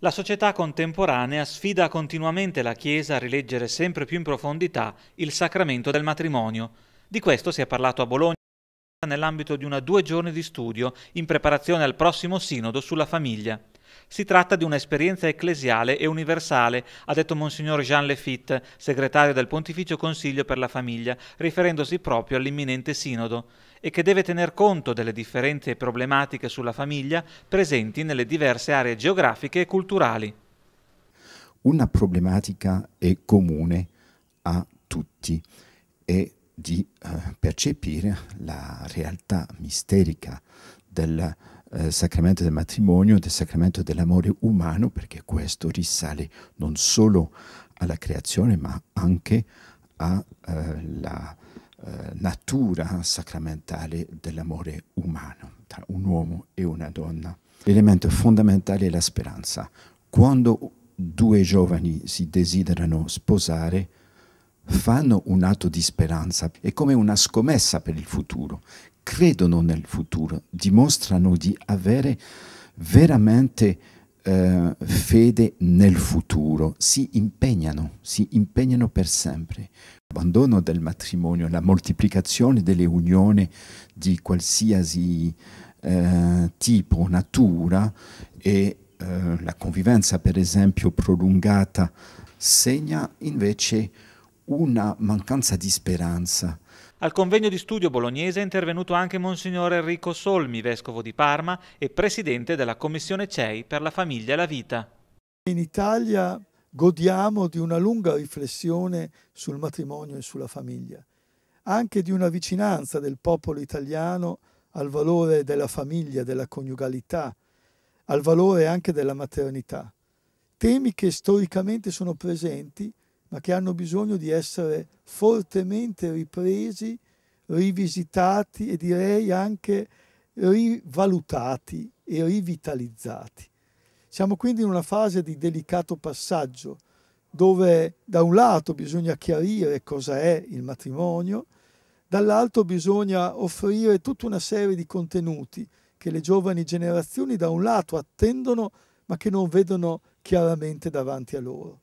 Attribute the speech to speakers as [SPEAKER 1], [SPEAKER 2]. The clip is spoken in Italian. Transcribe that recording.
[SPEAKER 1] La società contemporanea sfida continuamente la Chiesa a rileggere sempre più in profondità il sacramento del matrimonio. Di questo si è parlato a Bologna nell'ambito di una due giorni di studio in preparazione al prossimo sinodo sulla famiglia. Si tratta di un'esperienza ecclesiale e universale, ha detto Monsignor Jean Lafitte, segretario del Pontificio Consiglio per la Famiglia, riferendosi proprio all'imminente sinodo, e che deve tener conto delle differenze e problematiche sulla famiglia presenti nelle diverse aree geografiche e culturali.
[SPEAKER 2] Una problematica è comune a tutti è di eh, percepire la realtà misterica della famiglia eh, sacramento del matrimonio, del sacramento dell'amore umano, perché questo risale non solo alla creazione, ma anche alla eh, eh, natura sacramentale dell'amore umano tra un uomo e una donna. L'elemento fondamentale è la speranza. Quando due giovani si desiderano sposare, fanno un atto di speranza, è come una scommessa per il futuro, credono nel futuro, dimostrano di avere veramente eh, fede nel futuro, si impegnano, si impegnano per sempre. L'abbandono del matrimonio, la moltiplicazione delle unioni di qualsiasi eh, tipo, natura e eh, la convivenza per esempio prolungata segna invece una mancanza di speranza.
[SPEAKER 1] Al convegno di studio bolognese è intervenuto anche Monsignor Enrico Solmi, vescovo di Parma e presidente della Commissione CEI per la famiglia e la vita.
[SPEAKER 3] In Italia godiamo di una lunga riflessione sul matrimonio e sulla famiglia, anche di una vicinanza del popolo italiano al valore della famiglia, della coniugalità, al valore anche della maternità. Temi che storicamente sono presenti ma che hanno bisogno di essere fortemente ripresi, rivisitati e direi anche rivalutati e rivitalizzati. Siamo quindi in una fase di delicato passaggio dove da un lato bisogna chiarire cosa è il matrimonio, dall'altro bisogna offrire tutta una serie di contenuti che le giovani generazioni da un lato attendono ma che non vedono chiaramente davanti a loro.